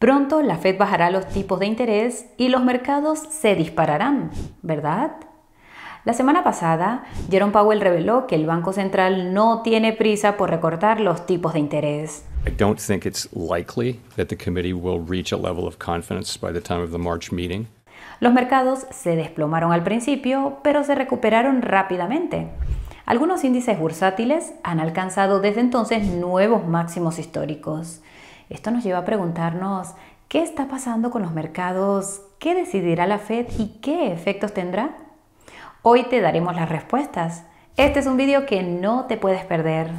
Pronto la Fed bajará los tipos de interés y los mercados se dispararán, ¿verdad? La semana pasada, Jerome Powell reveló que el Banco Central no tiene prisa por recortar los tipos de interés. the Los mercados se desplomaron al principio, pero se recuperaron rápidamente. Algunos índices bursátiles han alcanzado desde entonces nuevos máximos históricos. Esto nos lleva a preguntarnos qué está pasando con los mercados, qué decidirá la Fed y qué efectos tendrá. Hoy te daremos las respuestas. Este es un vídeo que no te puedes perder.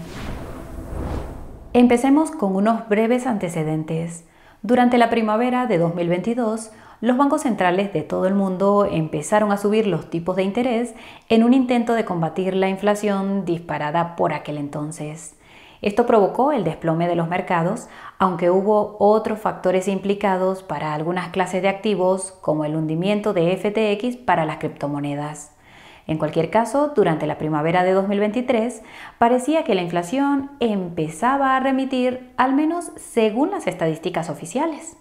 Empecemos con unos breves antecedentes. Durante la primavera de 2022, los bancos centrales de todo el mundo empezaron a subir los tipos de interés en un intento de combatir la inflación disparada por aquel entonces. Esto provocó el desplome de los mercados, aunque hubo otros factores implicados para algunas clases de activos, como el hundimiento de FTX para las criptomonedas. En cualquier caso, durante la primavera de 2023 parecía que la inflación empezaba a remitir, al menos según las estadísticas oficiales.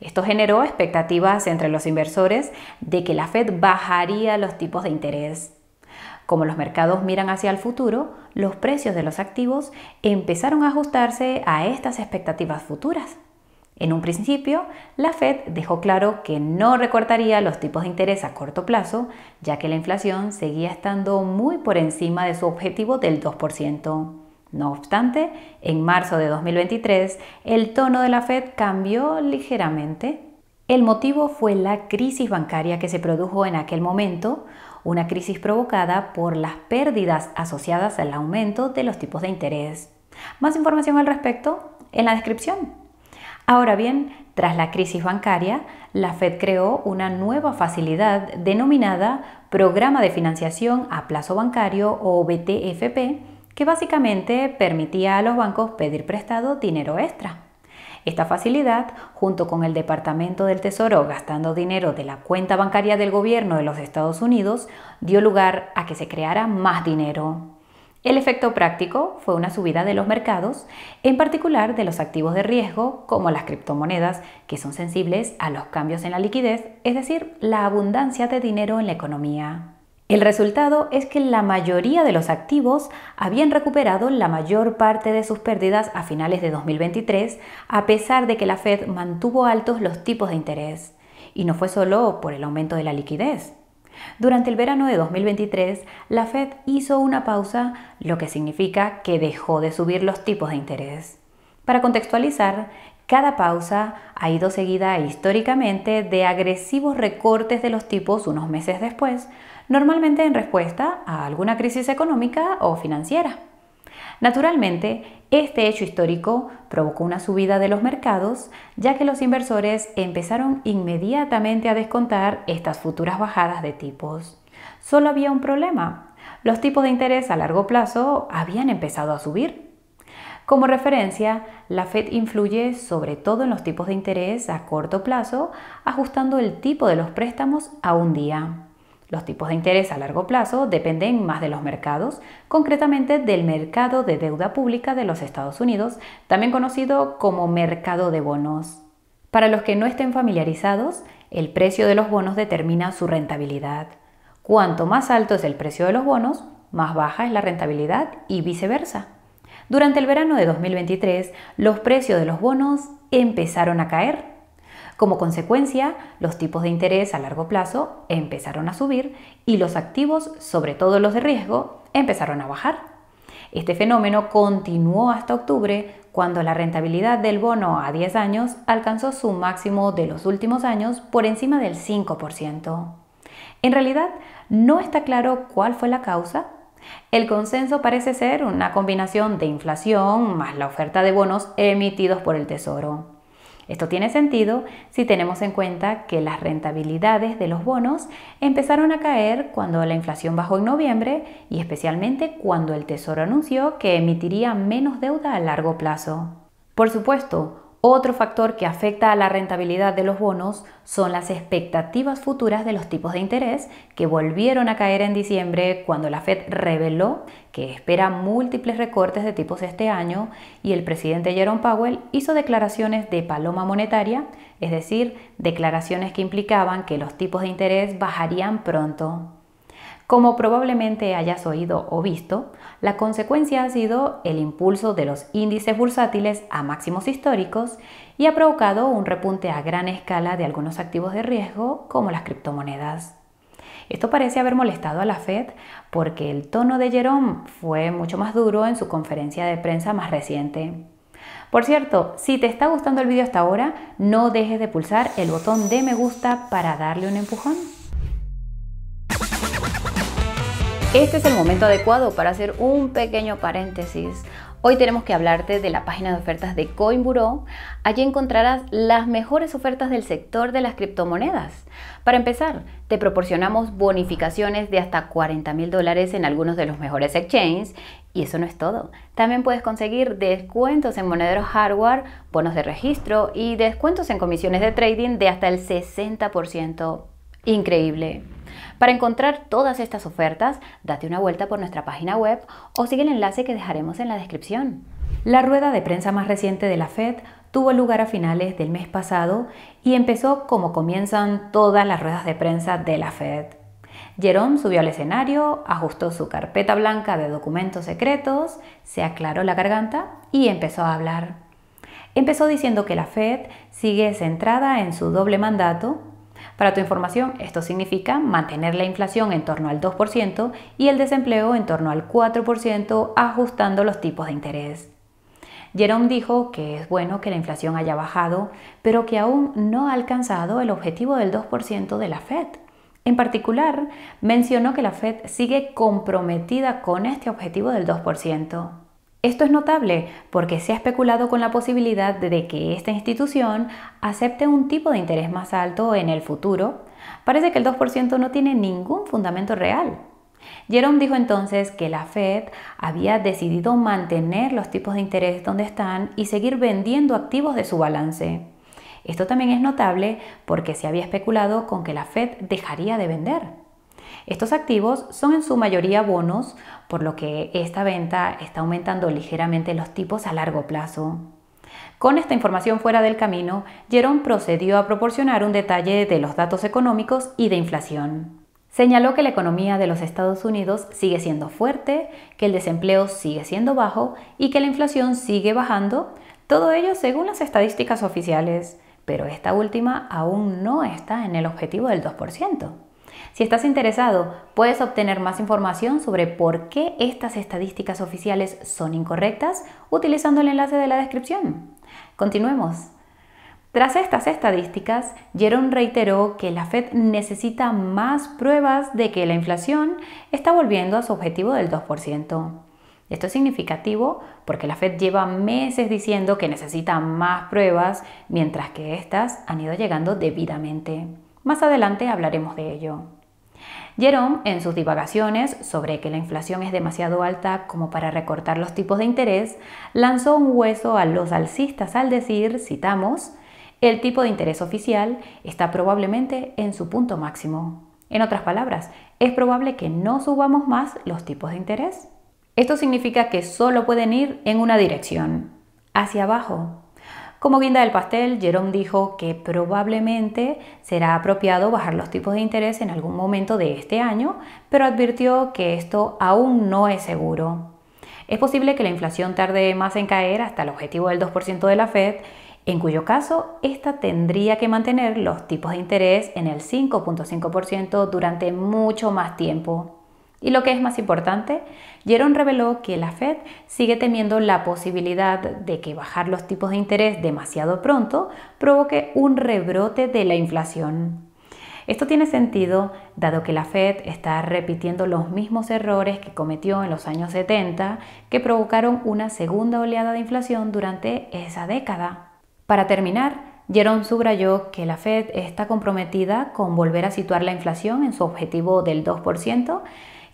Esto generó expectativas entre los inversores de que la Fed bajaría los tipos de interés. Como los mercados miran hacia el futuro, los precios de los activos empezaron a ajustarse a estas expectativas futuras. En un principio, la Fed dejó claro que no recortaría los tipos de interés a corto plazo, ya que la inflación seguía estando muy por encima de su objetivo del 2%. No obstante, en marzo de 2023, el tono de la Fed cambió ligeramente. El motivo fue la crisis bancaria que se produjo en aquel momento, una crisis provocada por las pérdidas asociadas al aumento de los tipos de interés. Más información al respecto en la descripción. Ahora bien, tras la crisis bancaria, la Fed creó una nueva facilidad denominada Programa de Financiación a Plazo Bancario o BTFP, que básicamente permitía a los bancos pedir prestado dinero extra. Esta facilidad, junto con el Departamento del Tesoro gastando dinero de la cuenta bancaria del gobierno de los Estados Unidos, dio lugar a que se creara más dinero. El efecto práctico fue una subida de los mercados, en particular de los activos de riesgo como las criptomonedas, que son sensibles a los cambios en la liquidez, es decir, la abundancia de dinero en la economía. El resultado es que la mayoría de los activos habían recuperado la mayor parte de sus pérdidas a finales de 2023, a pesar de que la Fed mantuvo altos los tipos de interés. Y no fue solo por el aumento de la liquidez. Durante el verano de 2023, la Fed hizo una pausa, lo que significa que dejó de subir los tipos de interés. Para contextualizar, cada pausa ha ido seguida históricamente de agresivos recortes de los tipos unos meses después, normalmente en respuesta a alguna crisis económica o financiera. Naturalmente, este hecho histórico provocó una subida de los mercados, ya que los inversores empezaron inmediatamente a descontar estas futuras bajadas de tipos. Solo había un problema. Los tipos de interés a largo plazo habían empezado a subir. Como referencia, la Fed influye sobre todo en los tipos de interés a corto plazo, ajustando el tipo de los préstamos a un día. Los tipos de interés a largo plazo dependen más de los mercados, concretamente del mercado de deuda pública de los Estados Unidos, también conocido como mercado de bonos. Para los que no estén familiarizados, el precio de los bonos determina su rentabilidad. Cuanto más alto es el precio de los bonos, más baja es la rentabilidad y viceversa. Durante el verano de 2023, los precios de los bonos empezaron a caer como consecuencia, los tipos de interés a largo plazo empezaron a subir y los activos, sobre todo los de riesgo, empezaron a bajar. Este fenómeno continuó hasta octubre, cuando la rentabilidad del bono a 10 años alcanzó su máximo de los últimos años por encima del 5%. En realidad, no está claro cuál fue la causa. El consenso parece ser una combinación de inflación más la oferta de bonos emitidos por el Tesoro. Esto tiene sentido si tenemos en cuenta que las rentabilidades de los bonos empezaron a caer cuando la inflación bajó en noviembre y especialmente cuando el Tesoro anunció que emitiría menos deuda a largo plazo. Por supuesto, otro factor que afecta a la rentabilidad de los bonos son las expectativas futuras de los tipos de interés que volvieron a caer en diciembre cuando la Fed reveló que espera múltiples recortes de tipos este año y el presidente Jerome Powell hizo declaraciones de paloma monetaria, es decir, declaraciones que implicaban que los tipos de interés bajarían pronto. Como probablemente hayas oído o visto, la consecuencia ha sido el impulso de los índices bursátiles a máximos históricos y ha provocado un repunte a gran escala de algunos activos de riesgo como las criptomonedas. Esto parece haber molestado a la Fed porque el tono de Jerome fue mucho más duro en su conferencia de prensa más reciente. Por cierto, si te está gustando el vídeo hasta ahora, no dejes de pulsar el botón de me gusta para darle un empujón. Este es el momento adecuado para hacer un pequeño paréntesis. Hoy tenemos que hablarte de la página de ofertas de Coinburó. Allí encontrarás las mejores ofertas del sector de las criptomonedas. Para empezar, te proporcionamos bonificaciones de hasta 40 mil dólares en algunos de los mejores exchanges. Y eso no es todo. También puedes conseguir descuentos en monederos hardware, bonos de registro y descuentos en comisiones de trading de hasta el 60%. Increíble. Para encontrar todas estas ofertas, date una vuelta por nuestra página web o sigue el enlace que dejaremos en la descripción. La rueda de prensa más reciente de la Fed tuvo lugar a finales del mes pasado y empezó como comienzan todas las ruedas de prensa de la Fed. Jerome subió al escenario, ajustó su carpeta blanca de documentos secretos, se aclaró la garganta y empezó a hablar. Empezó diciendo que la Fed sigue centrada en su doble mandato para tu información, esto significa mantener la inflación en torno al 2% y el desempleo en torno al 4% ajustando los tipos de interés. Jerome dijo que es bueno que la inflación haya bajado, pero que aún no ha alcanzado el objetivo del 2% de la Fed. En particular, mencionó que la Fed sigue comprometida con este objetivo del 2%. Esto es notable porque se ha especulado con la posibilidad de que esta institución acepte un tipo de interés más alto en el futuro. Parece que el 2% no tiene ningún fundamento real. Jerome dijo entonces que la Fed había decidido mantener los tipos de interés donde están y seguir vendiendo activos de su balance. Esto también es notable porque se había especulado con que la Fed dejaría de vender. Estos activos son en su mayoría bonos, por lo que esta venta está aumentando ligeramente los tipos a largo plazo. Con esta información fuera del camino, Jerome procedió a proporcionar un detalle de los datos económicos y de inflación. Señaló que la economía de los Estados Unidos sigue siendo fuerte, que el desempleo sigue siendo bajo y que la inflación sigue bajando, todo ello según las estadísticas oficiales, pero esta última aún no está en el objetivo del 2%. Si estás interesado, puedes obtener más información sobre por qué estas estadísticas oficiales son incorrectas utilizando el enlace de la descripción. Continuemos. Tras estas estadísticas, Jerome reiteró que la Fed necesita más pruebas de que la inflación está volviendo a su objetivo del 2%. Esto es significativo porque la Fed lleva meses diciendo que necesita más pruebas, mientras que estas han ido llegando debidamente. Más adelante hablaremos de ello. Jerome, en sus divagaciones sobre que la inflación es demasiado alta como para recortar los tipos de interés, lanzó un hueso a los alcistas al decir, citamos, el tipo de interés oficial está probablemente en su punto máximo. En otras palabras, es probable que no subamos más los tipos de interés. Esto significa que solo pueden ir en una dirección, hacia abajo, como guinda del pastel, Jerome dijo que probablemente será apropiado bajar los tipos de interés en algún momento de este año, pero advirtió que esto aún no es seguro. Es posible que la inflación tarde más en caer hasta el objetivo del 2% de la Fed, en cuyo caso esta tendría que mantener los tipos de interés en el 5.5% durante mucho más tiempo. Y lo que es más importante, Jerome reveló que la Fed sigue temiendo la posibilidad de que bajar los tipos de interés demasiado pronto provoque un rebrote de la inflación. Esto tiene sentido dado que la Fed está repitiendo los mismos errores que cometió en los años 70 que provocaron una segunda oleada de inflación durante esa década. Para terminar, Jerome subrayó que la Fed está comprometida con volver a situar la inflación en su objetivo del 2%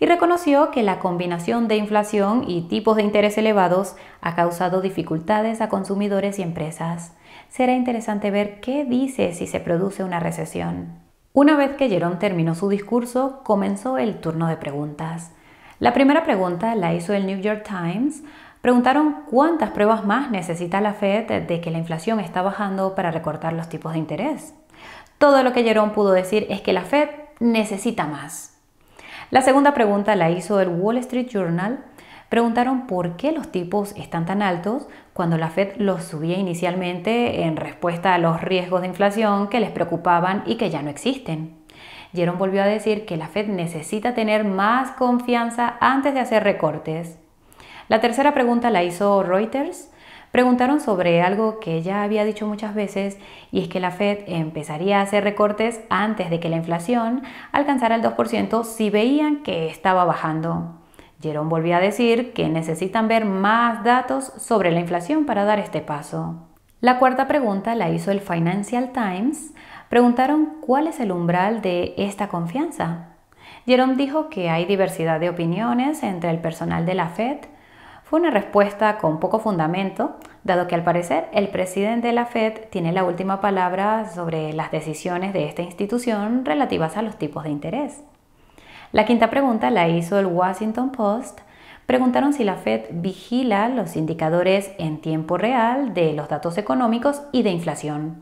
y reconoció que la combinación de inflación y tipos de interés elevados ha causado dificultades a consumidores y empresas. Será interesante ver qué dice si se produce una recesión. Una vez que Jerón terminó su discurso, comenzó el turno de preguntas. La primera pregunta la hizo el New York Times. Preguntaron cuántas pruebas más necesita la Fed de que la inflación está bajando para recortar los tipos de interés. Todo lo que Jerón pudo decir es que la Fed necesita más. La segunda pregunta la hizo el Wall Street Journal. Preguntaron por qué los tipos están tan altos cuando la Fed los subía inicialmente en respuesta a los riesgos de inflación que les preocupaban y que ya no existen. Jerome volvió a decir que la Fed necesita tener más confianza antes de hacer recortes. La tercera pregunta la hizo Reuters preguntaron sobre algo que ya había dicho muchas veces y es que la Fed empezaría a hacer recortes antes de que la inflación alcanzara el 2% si veían que estaba bajando. Jerome volvió a decir que necesitan ver más datos sobre la inflación para dar este paso. La cuarta pregunta la hizo el Financial Times. Preguntaron cuál es el umbral de esta confianza. Jerome dijo que hay diversidad de opiniones entre el personal de la Fed fue una respuesta con poco fundamento, dado que al parecer el presidente de la Fed tiene la última palabra sobre las decisiones de esta institución relativas a los tipos de interés. La quinta pregunta la hizo el Washington Post. Preguntaron si la Fed vigila los indicadores en tiempo real de los datos económicos y de inflación.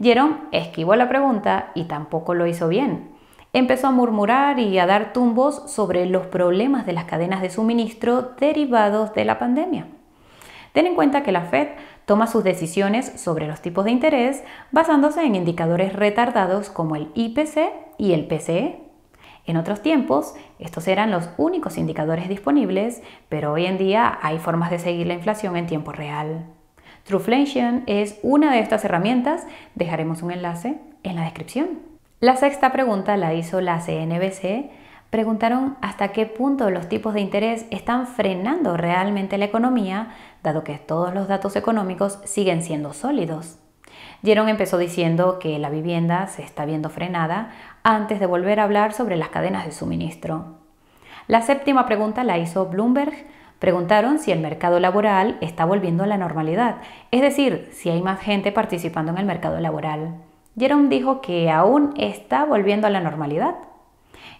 Jerome esquivó la pregunta y tampoco lo hizo bien empezó a murmurar y a dar tumbos sobre los problemas de las cadenas de suministro derivados de la pandemia. Ten en cuenta que la Fed toma sus decisiones sobre los tipos de interés basándose en indicadores retardados como el IPC y el PCE. En otros tiempos, estos eran los únicos indicadores disponibles, pero hoy en día hay formas de seguir la inflación en tiempo real. Trueflation es una de estas herramientas, dejaremos un enlace en la descripción. La sexta pregunta la hizo la CNBC. Preguntaron hasta qué punto los tipos de interés están frenando realmente la economía, dado que todos los datos económicos siguen siendo sólidos. Jerón empezó diciendo que la vivienda se está viendo frenada antes de volver a hablar sobre las cadenas de suministro. La séptima pregunta la hizo Bloomberg. Preguntaron si el mercado laboral está volviendo a la normalidad, es decir, si hay más gente participando en el mercado laboral. Jerome dijo que aún está volviendo a la normalidad.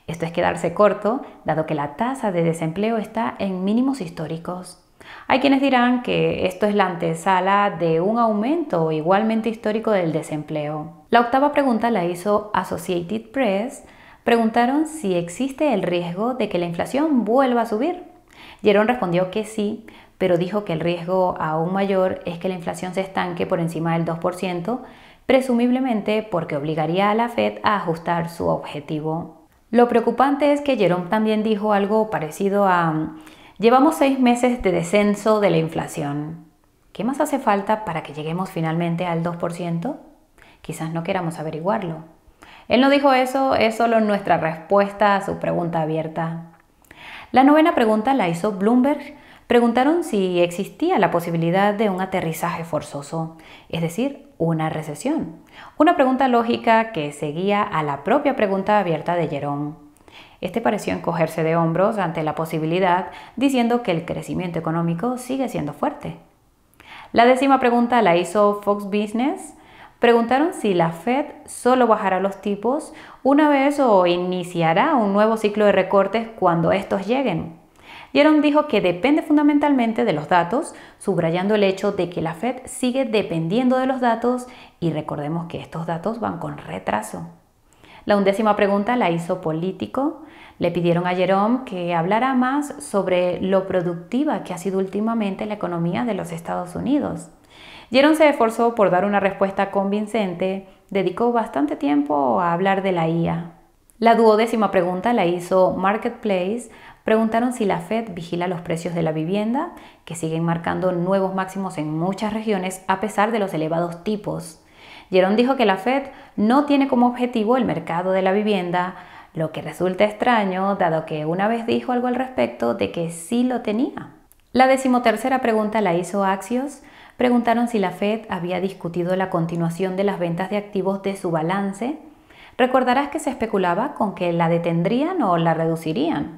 Esto es quedarse corto, dado que la tasa de desempleo está en mínimos históricos. Hay quienes dirán que esto es la antesala de un aumento igualmente histórico del desempleo. La octava pregunta la hizo Associated Press. Preguntaron si existe el riesgo de que la inflación vuelva a subir. Jerome respondió que sí, pero dijo que el riesgo aún mayor es que la inflación se estanque por encima del 2%, presumiblemente porque obligaría a la Fed a ajustar su objetivo. Lo preocupante es que Jerome también dijo algo parecido a llevamos seis meses de descenso de la inflación. ¿Qué más hace falta para que lleguemos finalmente al 2%? Quizás no queramos averiguarlo. Él no dijo eso, es solo nuestra respuesta a su pregunta abierta. La novena pregunta la hizo Bloomberg. Preguntaron si existía la posibilidad de un aterrizaje forzoso, es decir, una recesión? Una pregunta lógica que seguía a la propia pregunta abierta de Jerome. Este pareció encogerse de hombros ante la posibilidad, diciendo que el crecimiento económico sigue siendo fuerte. La décima pregunta la hizo Fox Business. Preguntaron si la Fed solo bajará los tipos una vez o iniciará un nuevo ciclo de recortes cuando estos lleguen. Jerome dijo que depende fundamentalmente de los datos, subrayando el hecho de que la Fed sigue dependiendo de los datos y recordemos que estos datos van con retraso. La undécima pregunta la hizo Político. Le pidieron a Jerome que hablara más sobre lo productiva que ha sido últimamente la economía de los Estados Unidos. Jerome se esforzó por dar una respuesta convincente, dedicó bastante tiempo a hablar de la IA. La duodécima pregunta la hizo Marketplace Preguntaron si la Fed vigila los precios de la vivienda, que siguen marcando nuevos máximos en muchas regiones a pesar de los elevados tipos. Jerome dijo que la Fed no tiene como objetivo el mercado de la vivienda, lo que resulta extraño dado que una vez dijo algo al respecto de que sí lo tenía. La decimotercera pregunta la hizo Axios. Preguntaron si la Fed había discutido la continuación de las ventas de activos de su balance. Recordarás que se especulaba con que la detendrían o la reducirían.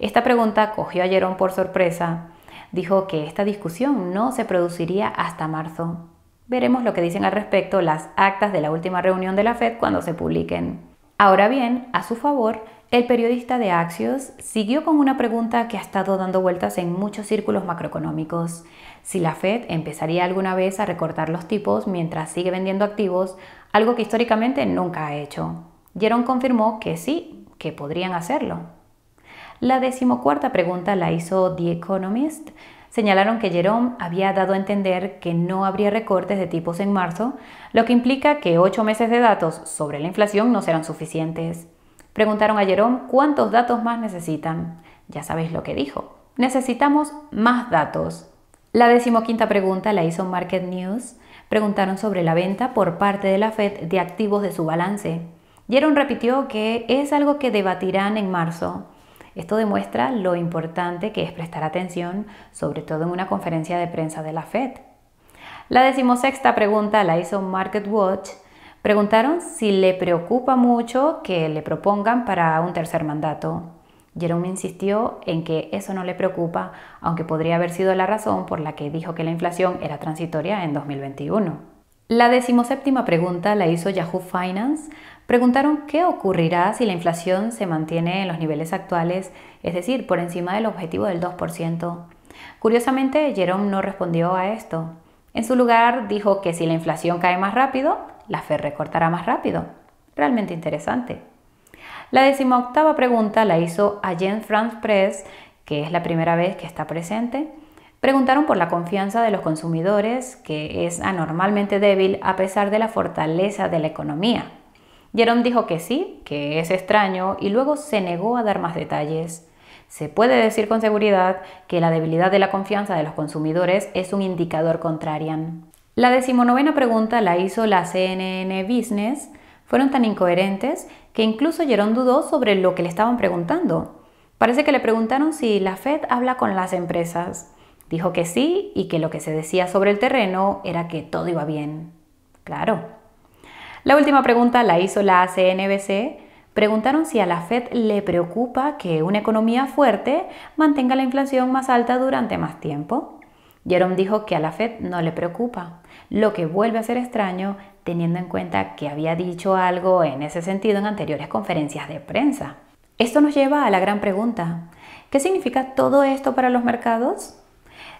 Esta pregunta cogió a Jerón por sorpresa. Dijo que esta discusión no se produciría hasta marzo. Veremos lo que dicen al respecto las actas de la última reunión de la Fed cuando se publiquen. Ahora bien, a su favor, el periodista de Axios siguió con una pregunta que ha estado dando vueltas en muchos círculos macroeconómicos. Si la Fed empezaría alguna vez a recortar los tipos mientras sigue vendiendo activos, algo que históricamente nunca ha hecho. Jerome confirmó que sí, que podrían hacerlo. La decimocuarta pregunta la hizo The Economist. Señalaron que Jerome había dado a entender que no habría recortes de tipos en marzo, lo que implica que ocho meses de datos sobre la inflación no serán suficientes. Preguntaron a Jerome cuántos datos más necesitan. Ya sabéis lo que dijo. Necesitamos más datos. La decimoquinta pregunta la hizo Market News. Preguntaron sobre la venta por parte de la Fed de activos de su balance. Jerome repitió que es algo que debatirán en marzo. Esto demuestra lo importante que es prestar atención, sobre todo en una conferencia de prensa de la Fed. La decimosexta pregunta la hizo Market Watch. Preguntaron si le preocupa mucho que le propongan para un tercer mandato. Jerome insistió en que eso no le preocupa, aunque podría haber sido la razón por la que dijo que la inflación era transitoria en 2021. La decimoséptima pregunta la hizo Yahoo Finance Preguntaron qué ocurrirá si la inflación se mantiene en los niveles actuales, es decir, por encima del objetivo del 2%. Curiosamente, Jerome no respondió a esto. En su lugar, dijo que si la inflación cae más rápido, la Fed recortará más rápido. Realmente interesante. La decimoctava pregunta la hizo a jean France Press, que es la primera vez que está presente. Preguntaron por la confianza de los consumidores, que es anormalmente débil a pesar de la fortaleza de la economía. Jerome dijo que sí, que es extraño, y luego se negó a dar más detalles. Se puede decir con seguridad que la debilidad de la confianza de los consumidores es un indicador contrarian. La decimonovena pregunta la hizo la CNN Business. Fueron tan incoherentes que incluso Jerón dudó sobre lo que le estaban preguntando. Parece que le preguntaron si la Fed habla con las empresas. Dijo que sí y que lo que se decía sobre el terreno era que todo iba bien. Claro, la última pregunta la hizo la CNBC. Preguntaron si a la Fed le preocupa que una economía fuerte mantenga la inflación más alta durante más tiempo. Jerome dijo que a la Fed no le preocupa, lo que vuelve a ser extraño teniendo en cuenta que había dicho algo en ese sentido en anteriores conferencias de prensa. Esto nos lleva a la gran pregunta, ¿qué significa todo esto para los mercados?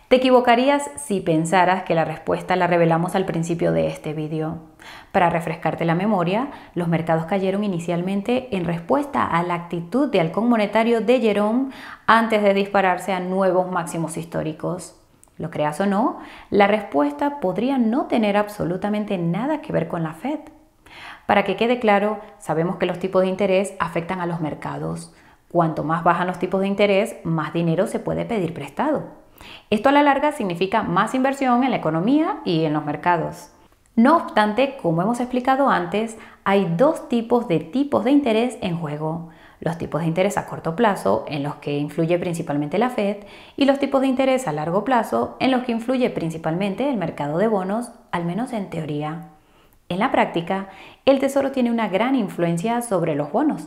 Te equivocarías si pensaras que la respuesta la revelamos al principio de este vídeo. Para refrescarte la memoria, los mercados cayeron inicialmente en respuesta a la actitud de halcón monetario de Jerome antes de dispararse a nuevos máximos históricos. Lo creas o no, la respuesta podría no tener absolutamente nada que ver con la Fed. Para que quede claro, sabemos que los tipos de interés afectan a los mercados. Cuanto más bajan los tipos de interés, más dinero se puede pedir prestado. Esto a la larga significa más inversión en la economía y en los mercados. No obstante, como hemos explicado antes, hay dos tipos de tipos de interés en juego. Los tipos de interés a corto plazo, en los que influye principalmente la Fed, y los tipos de interés a largo plazo, en los que influye principalmente el mercado de bonos, al menos en teoría. En la práctica, el Tesoro tiene una gran influencia sobre los bonos.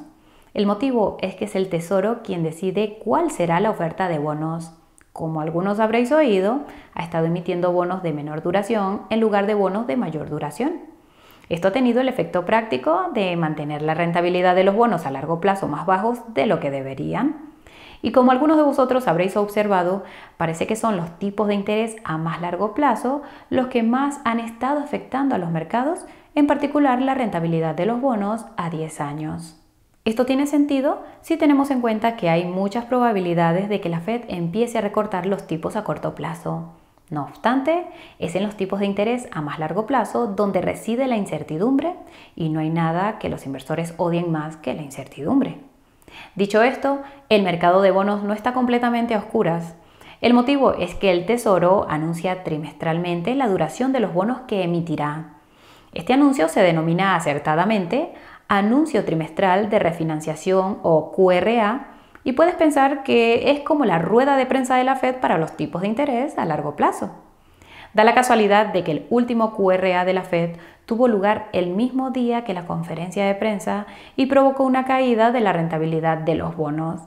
El motivo es que es el Tesoro quien decide cuál será la oferta de bonos. Como algunos habréis oído, ha estado emitiendo bonos de menor duración en lugar de bonos de mayor duración. Esto ha tenido el efecto práctico de mantener la rentabilidad de los bonos a largo plazo más bajos de lo que deberían. Y como algunos de vosotros habréis observado, parece que son los tipos de interés a más largo plazo los que más han estado afectando a los mercados, en particular la rentabilidad de los bonos a 10 años. Esto tiene sentido si tenemos en cuenta que hay muchas probabilidades de que la Fed empiece a recortar los tipos a corto plazo. No obstante, es en los tipos de interés a más largo plazo donde reside la incertidumbre y no hay nada que los inversores odien más que la incertidumbre. Dicho esto, el mercado de bonos no está completamente a oscuras. El motivo es que el Tesoro anuncia trimestralmente la duración de los bonos que emitirá. Este anuncio se denomina acertadamente anuncio trimestral de refinanciación o QRA y puedes pensar que es como la rueda de prensa de la Fed para los tipos de interés a largo plazo. Da la casualidad de que el último QRA de la Fed tuvo lugar el mismo día que la conferencia de prensa y provocó una caída de la rentabilidad de los bonos.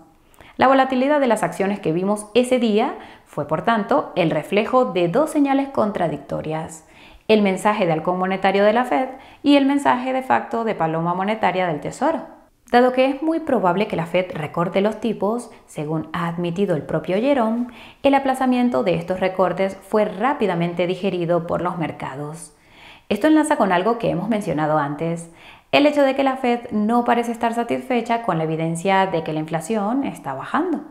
La volatilidad de las acciones que vimos ese día fue, por tanto, el reflejo de dos señales contradictorias el mensaje de halcón monetario de la Fed y el mensaje de facto de paloma monetaria del Tesoro. Dado que es muy probable que la Fed recorte los tipos, según ha admitido el propio Jerome, el aplazamiento de estos recortes fue rápidamente digerido por los mercados. Esto enlaza con algo que hemos mencionado antes, el hecho de que la Fed no parece estar satisfecha con la evidencia de que la inflación está bajando.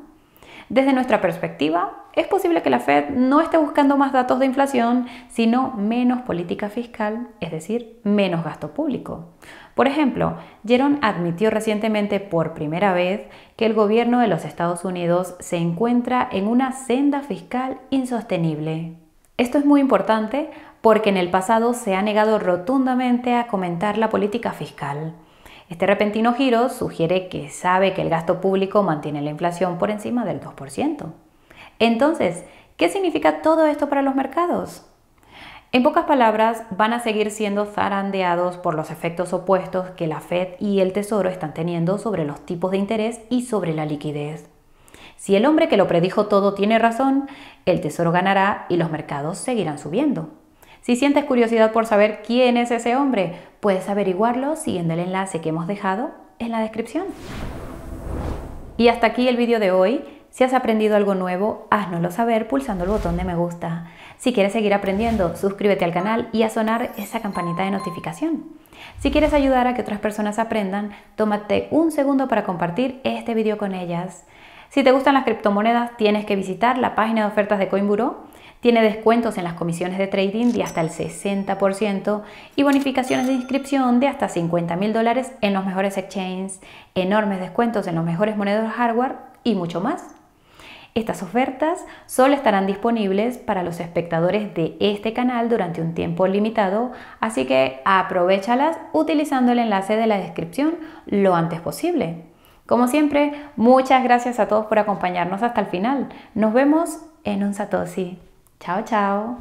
Desde nuestra perspectiva, es posible que la Fed no esté buscando más datos de inflación, sino menos política fiscal, es decir, menos gasto público. Por ejemplo, Jerome admitió recientemente por primera vez que el gobierno de los Estados Unidos se encuentra en una senda fiscal insostenible. Esto es muy importante porque en el pasado se ha negado rotundamente a comentar la política fiscal. Este repentino giro sugiere que sabe que el gasto público mantiene la inflación por encima del 2%. Entonces, ¿qué significa todo esto para los mercados? En pocas palabras, van a seguir siendo zarandeados por los efectos opuestos que la Fed y el Tesoro están teniendo sobre los tipos de interés y sobre la liquidez. Si el hombre que lo predijo todo tiene razón, el Tesoro ganará y los mercados seguirán subiendo. Si sientes curiosidad por saber quién es ese hombre, puedes averiguarlo siguiendo el enlace que hemos dejado en la descripción. Y hasta aquí el vídeo de hoy. Si has aprendido algo nuevo, haznoslo saber pulsando el botón de me gusta. Si quieres seguir aprendiendo, suscríbete al canal y a sonar esa campanita de notificación. Si quieres ayudar a que otras personas aprendan, tómate un segundo para compartir este video con ellas. Si te gustan las criptomonedas, tienes que visitar la página de ofertas de Coinburó. Tiene descuentos en las comisiones de trading de hasta el 60% y bonificaciones de inscripción de hasta 50 mil dólares en los mejores exchanges, enormes descuentos en los mejores monedas hardware y mucho más. Estas ofertas solo estarán disponibles para los espectadores de este canal durante un tiempo limitado, así que aprovechalas utilizando el enlace de la descripción lo antes posible. Como siempre, muchas gracias a todos por acompañarnos hasta el final. Nos vemos en un Satoshi. Chao, chao.